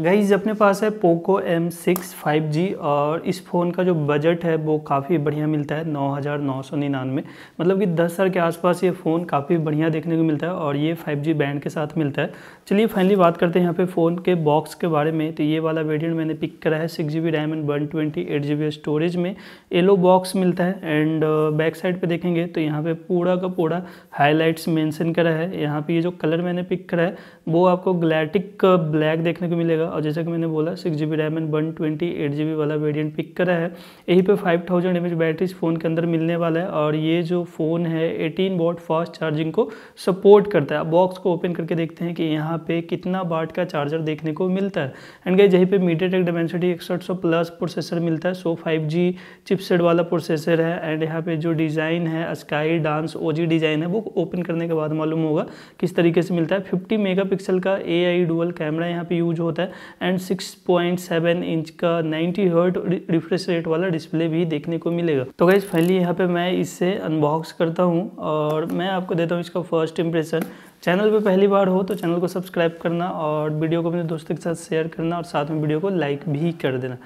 guys अपने पास है Poco M six five G और इस फ़ोन का जो बजट है वो काफ़ी बढ़िया मिलता है नौ हज़ार नौ सौ निन्यानवे मतलब कि दस हज़ार के आसपास ये फ़ोन काफ़ी बढ़िया देखने को मिलता है और ये फाइव जी बैंड के साथ मिलता है चलिए फाइनली बात करते हैं यहाँ पे फ़ोन के बॉक्स के बारे में तो ये वाला वेरियंट मैंने पिक करा है six G B RAM and one twenty eight G B storage में येलो बॉक्स मिलता है एंड बैक साइड पर देखेंगे तो यहाँ पर पूरा का पूरा हाईलाइट्स मैंसन करा है यहाँ पर ये जो कलर मैंने पिक करा है वो आपको ग्लैटिक ब्लैक uh, देखने को मिलेगा जाएगा और जैसा कि मैंने बोला six G B RAM and one twenty eight G B वाला वेरियंट पिक करा है यहीं पर five thousand M H battery इस फ़ोन के अंदर मिलने वाला है और ये जो फ़ोन है एटीन वॉट फास्ट चार्जिंग को सपोर्ट करता है बॉक्स को ओपन करके देखते हैं कि यहाँ पे कितना वाट का चार्जर देखने को मिलता है एंड गाइज यहीं पर मीडिया टेक डायमेंसिटी इकसठ सौ प्लस प्रोसेसर मिलता है सो फाइव जी चिपसेट वाला प्रोसेसर है एंड यहाँ पे जो डिज़ाइन है sky dance O G design है वो ओपन करने के बाद मालूम होगा किस तरीके से मिलता है फिफ्टी मेगा पिक्सल का ए आई डुअल कैमरा यहाँ पे यूज होता है एंड 6.7 इंच का 90 हर्ट रिफ्रेश रेट वाला डिस्प्ले भी देखने को मिलेगा तो गाइज फाइनली यहाँ पे मैं इसे अनबॉक्स करता हूँ और मैं आपको देता हूँ इसका फर्स्ट इंप्रेशन चैनल पे पहली बार हो तो चैनल को सब्सक्राइब करना और वीडियो को अपने दोस्तों के साथ शेयर करना और साथ में वीडियो को लाइक भी कर देना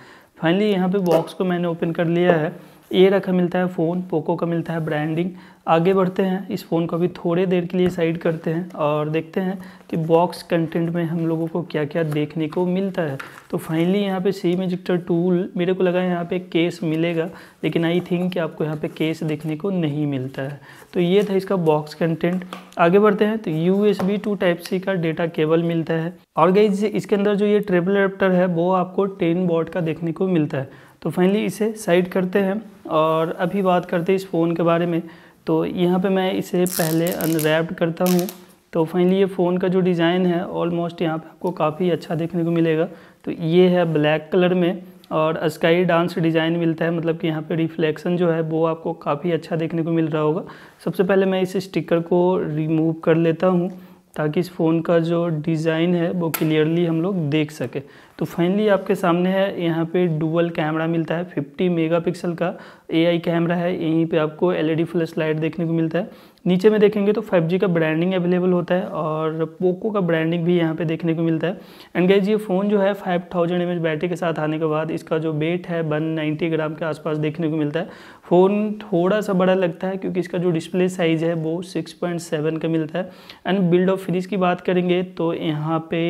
फाइनली यहाँ पे बॉक्स को मैंने ओपन कर लिया है ए रखा मिलता है फ़ोन पोको का मिलता है ब्रांडिंग आगे बढ़ते हैं इस फ़ोन को अभी थोड़े देर के लिए साइड करते हैं और देखते हैं कि बॉक्स कंटेंट में हम लोगों को क्या क्या देखने को मिलता है तो फाइनली यहाँ पे सी मेजिक्टर टूल मेरे को लगा यहाँ पे केस मिलेगा लेकिन आई थिंक कि आपको यहाँ पे केस देखने को नहीं मिलता है तो ये था इसका बॉक्स कंटेंट आगे बढ़ते हैं तो U S B two type C का डेटा केबल मिलता है और गई इसके अंदर जो ये ट्रेबल एडप्टर है वो आपको टेन बॉट का देखने को मिलता है तो फाइनली इसे साइड करते हैं और अभी बात करते हैं इस फ़ोन के बारे में तो यहाँ पे मैं इसे पहले अनरैप्ड करता हूँ तो फाइनली ये फ़ोन का जो डिज़ाइन है ऑलमोस्ट यहाँ पे आपको काफ़ी अच्छा देखने को मिलेगा तो ये है ब्लैक कलर में और स्काई डांस डिज़ाइन मिलता है मतलब कि यहाँ पे रिफ्लेक्शन जो है वो आपको काफ़ी अच्छा देखने को मिल रहा होगा सबसे पहले मैं इस स्टिकर को रिमूव कर लेता हूँ ताकि इस फ़ोन का जो डिज़ाइन है वो क्लियरली हम लोग देख सके तो फाइनली आपके सामने है यहाँ पे डुअल कैमरा मिलता है 50 मेगापिक्सल का एआई कैमरा है यहीं पे आपको एलईडी फ्लैश लाइट देखने को मिलता है नीचे में देखेंगे तो 5G का ब्रांडिंग अवेलेबल होता है और पोको का ब्रांडिंग भी यहाँ पे देखने को मिलता है एंड गैज ये फ़ोन जो है 5000 थाउजेंड बैटरी के साथ आने के बाद इसका जो वेट है 190 ग्राम के आसपास देखने को मिलता है फ़ोन थोड़ा सा बड़ा लगता है क्योंकि इसका जो डिस्प्ले साइज़ है वो 6.7 का मिलता है एंड बिल्ड ऑफ फ्रिज की बात करेंगे तो यहाँ पे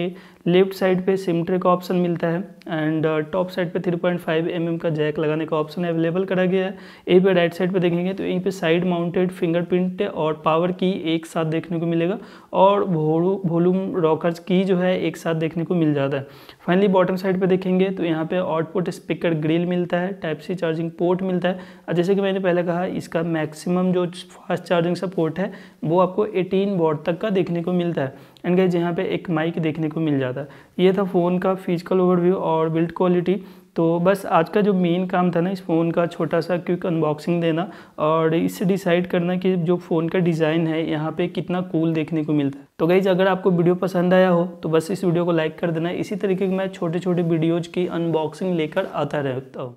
लेफ्ट साइड पे सिम ट्रे का ऑप्शन मिलता है एंड uh, टॉप साइड पे 3.5 पॉइंट mm का जैक लगाने का ऑप्शन अवेलेबल करा गया है यहीं पे राइट साइड पे देखेंगे तो यहीं पे साइड माउंटेड फिंगरप्रिंट और पावर की एक साथ देखने को मिलेगा और वॉल्यूम रॉकर्स की जो है एक साथ देखने को मिल जाता है फाइनली बॉटम साइड पर देखेंगे तो यहाँ पर आउटपुट स्पीकर ग्रिल मिलता है टाइप सी चार्जिंग पोर्ट मिलता है और जैसे कि मैंने पहले कहा इसका मैक्सिमम जो फास्ट चार्जिंग सपोर्ट है वो आपको एटीन वॉट तक का देखने को मिलता है एंड गए यहाँ पर एक माइक देखने को मिल जाता है था ये था फ़ोन का फिजिकल ओवरव्यू और बिल्ड क्वालिटी तो बस आज का जो मेन काम था ना इस फ़ोन का छोटा सा क्विक अनबॉक्सिंग देना और इससे डिसाइड करना कि जो फ़ोन का डिज़ाइन है यहाँ पे कितना कूल देखने को मिलता है तो गाइज अगर आपको वीडियो पसंद आया हो तो बस इस वीडियो को लाइक कर देना इसी तरीके की मैं छोटे छोटे वीडियोज़ की अनबॉक्सिंग लेकर आता रहता हूँ